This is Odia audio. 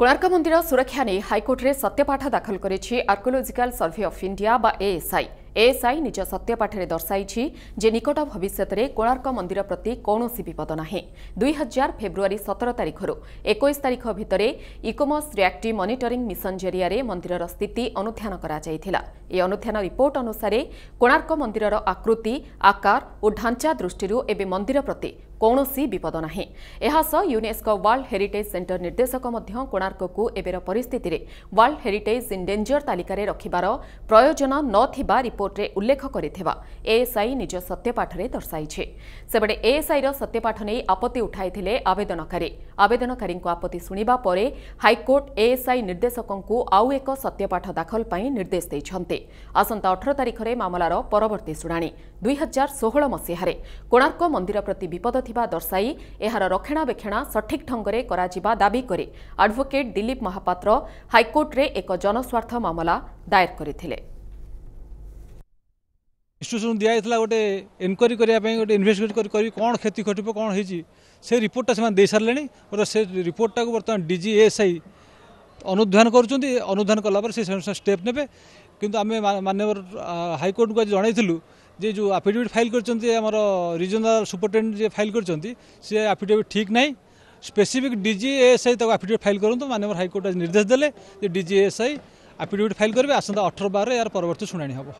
କୋଣାର୍କ ମନ୍ଦିର ସୁରକ୍ଷା ନେଇ ହାଇକୋର୍ଟରେ ସତ୍ୟପାଠ ଦାଖଲ କରିଛି ଆର୍କୋଲୋଜିକାଲ ସର୍ଭେ ଅଫ୍ ଇଣ୍ଡିଆ ବା ଏଏସ୍ଆଇ ଏଏସ୍ଆଇ ନିଜ ସତ୍ୟପାଠରେ ଦର୍ଶାଇଛି ଯେ ନିକଟ ଭବିଷ୍ୟତରେ କୋଣାର୍କ ମନ୍ଦିର ପ୍ରତି କୌଣସି ବିପଦ ନାହିଁ ଦୁଇ ହଜାର ଫେବୃଆରୀ ସତର ତାରିଖରୁ ଏକୋଇଶ ତାରିଖ ଭିତରେ ଇକୋମସ୍ ରିଆକ୍ଟିଭ୍ ମନିଟରିଂ ମିଶନ ଜରିଆରେ ମନ୍ଦିରର ସ୍ଥିତି ଅନୁଧ୍ୟାନ କରାଯାଇଥିଲା ଏହି ଅନୁଧ୍ୟାନ ରିପୋର୍ଟ ଅନୁସାରେ କୋଣାର୍କ ମନ୍ଦିରର ଆକୃତି ଆକାର ଓ ଢାଞ୍ଚା ଦୃଷ୍ଟିରୁ ଏବେ ମନ୍ଦିର ପ୍ରତି କୌଣସି ବିପଦ ନାହିଁ ଏହାସହ ୟୁନେସ୍କୋ ୱାର୍ଲଡ ହେରିଟେଜ୍ ସେଣ୍ଟର ନିର୍ଦ୍ଦେଶକ ମଧ୍ୟ କୋଣାର୍କକୁ ଏବେର ପରିସ୍ଥିତିରେ ୱାର୍ଲଡ ହେରିଟେଜ୍ ଇଣ୍ଡେଞ୍ଜର ତାଲିକାରେ ରଖିବାର ପ୍ରୟୋଜନ ନଥିବା ରିପୋର୍ଟରେ ଉଲ୍ଲେଖ କରିଥିବା ଏଏସ୍ଆଇ ନିଜ ସତ୍ୟପାଠରେ ଦର୍ଶାଇଛି ସେବେଳେ ଏଏସ୍ଆଇର ସତ୍ୟପାଠ ନେଇ ଆପତ୍ତି ଉଠାଇଥିଲେ ଆବେଦନକାରୀ ଆବେଦନକାରୀଙ୍କ ଆପତ୍ତି ଶୁଣିବା ପରେ ହାଇକୋର୍ଟ ଏଏସ୍ଆଇ ନିର୍ଦ୍ଦେଶକଙ୍କୁ ଆଉ ଏକ ସତ୍ୟପାଠ ଦାଖଲ ପାଇଁ ନିର୍ଦ୍ଦେଶ ଦେଇଛନ୍ତି ଆସନ୍ତା ଅଠର ତାରିଖରେ ମାମଲାର ପରବର୍ତ୍ତୀ ଶୁଣାଣି ଦୁଇହଜାର ଷୋହଳ ମସିହାରେ କୋଣାର୍କ ମନ୍ଦିର ପ୍ରତି ବିପଦ ଥିବା ଦର୍ଶାଇ ଏହାର ରକ୍ଷଣାବେକ୍ଷଣ ସଠିକ୍ ଢଙ୍ଗରେ କରାଯିବା ଦାବି କରି ଆଡ଼ଭୋକେଟ୍ ଦିଲ୍ଲୀପ ମହାପାତ୍ର ହାଇକୋର୍ଟରେ ଏକ ଜନସ୍ୱାର୍ଥ ମାମଲା ଦାୟର କରିଥିଲେ ଇନ୍ଷ୍ଟିଚ୍ୟୁସନ୍ ଦିଆଯାଇଥିଲା ଗୋଟେ ଏନ୍କ୍ୱାରି କରିବା ପାଇଁ ଗୋଟେ ଇନଭେଷ୍ଟିଗେଟ୍ କରି କରିବି କ'ଣ କ୍ଷତି ଘଟିବ କ'ଣ ହେଇଛି ସେ ରିପୋର୍ଟଟା ସେମାନେ ଦେଇସାରିଲେଣି ଓ ସେ ରିପୋର୍ଟଟାକୁ ବର୍ତ୍ତମାନ ଡି ଜି ଏସ୍ ଆଇ ଅନୁଧ୍ୟାନ କରୁଛନ୍ତି ଅନୁଧ୍ୟାନ କଲାପରେ ସେ ସେ ଷ୍ଟେପ୍ ନେବେ କିନ୍ତୁ ଆମେ ମାନ୍ୟବର ହାଇକୋର୍ଟଙ୍କୁ ଆଜି ଜଣାଇଥିଲୁ ଯେ ଯେଉଁ ଆଫିଡେଭିଟ୍ ଫାଇଲ୍ କରିଛନ୍ତି ଆମର ରିଜନାଲ୍ ସୁପରିଟେଣ୍ଡେଣ୍ଟ ଯିଏ ଫାଇଲ୍ କରିଛନ୍ତି ସେ ଆଫିଡେଭିଟ୍ ଠିକ୍ ନାହିଁ ସ୍ପେସିଫିକ୍ ଡିଜିଏସ୍ଆଇ ତାକୁ ଆଫିଡେଭିଟ୍ ଫାଇଲ୍ କରନ୍ତୁ ମାନ୍ୟବର ହାଇକୋର୍ଟ ଆଜି ନିର୍ଦ୍ଦେଶ ଦେଲେ ଯେ ଡିଜିଏସ୍ଆଇ ଆଫିଡେଭିଟ୍ ଫାଇଲ୍ କରିବେ ଆସନ୍ତା ଅଠର ବାରରେ ଏହାର ପରବର୍ତ୍ତୀ ଶୁଣାଣି ହେବ